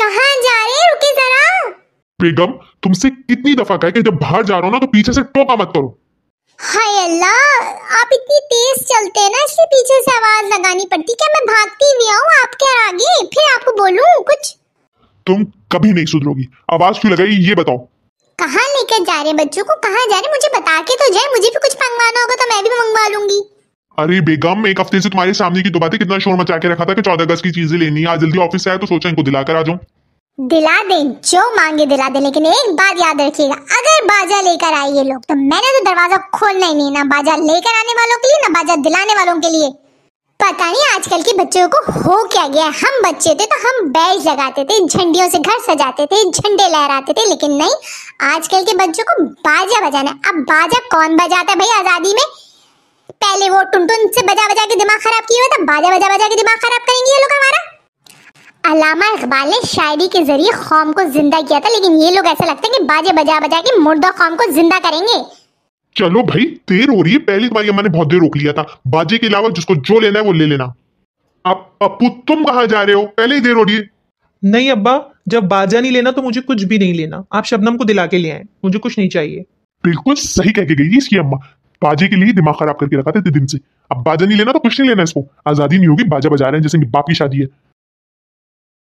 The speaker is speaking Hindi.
कहाँ जा रहे हैं रुके जरा बेगम तुमसे कितनी दफा कहे कि जब बाहर जा रहा हो ना तो पीछे से टोका मत करो हाय अल्लाह आप इतनी तेज चलते हैं ना इसलिए पीछे से आवाज लगानी पड़ती क्या मैं भागती भी आऊँ आपके आगे फिर आपको बोलूँ कुछ तुम कभी नहीं सुधरोगी आवाज क्यों लगाई ये बताओ कहाँ लेकर जा रहे बच्चों को कहाँ जा रहे मुझे बता के तो जाए मुझे भी कुछ मंगवाना होगा तो मैं भी मंगवा लूंगी अरे बेगम एक हफ्ते से तुम्हारे सामने की दो बातें कितना शोर मचा के रखा था कि चौदह अगस्त की चीजें लेनी है आज जल्दी ऑफिस आया तो सोचा इनको दिलाकर आ जाऊं दिला दे जो मांगे दिला दे लेकिन एक बात याद रखिएगा अगर बाजा लेकर आए ये लोग तो मैंने तो दरवाजा खोलना ही नहीं ना बाजा लेकर आने वालों के लिए ना बाजा दिलाने वालों के लिए पता नहीं आजकल के बच्चों को हो क्या गया हम बच्चे थे तो हम बैज लगाते थे झंडियों से घर सजाते थे झंडे लहराते थे लेकिन नहीं आजकल के बच्चों को बाजा बजाना अब बाजा कौन बजाता है भाई आजादी में पहले वो टुनटुन से बजा बजा के दिमाग खराब किए हुए थे बाजा बजा बजा के दिमाग खराब करेंगे ये लोग हमारा अलामा इकबाल ने शायरी के जरिए कौम को जिंदा किया था लेकिन ये लोग ऐसा लगता है कि बाजे बजा बजा के मुर्दा कौम को जिंदा करेंगे चलो भाई देर हो रही है पहली बार मैंने बहुत देर रोक लिया था बाजे के अलावा जिसको जो लेना है वो ले लेना अब पप्पू तुम कहा जा रहे हो पहले ही देर हो रही है नहीं अब्बा जब बाजा नहीं लेना तो मुझे कुछ भी नहीं लेना आप शबनम को दिला के ले आए मुझे कुछ नहीं चाहिए बिल्कुल सही कह के गई इसकी अम्मा बाजे के लिए दिमाग खराब करके रखा था दिन से अब बाजा नहीं लेना तो कुछ नहीं लेना इसको आजादी नहीं होगी बाजा बजा रहे हैं जैसे बाप की शादी है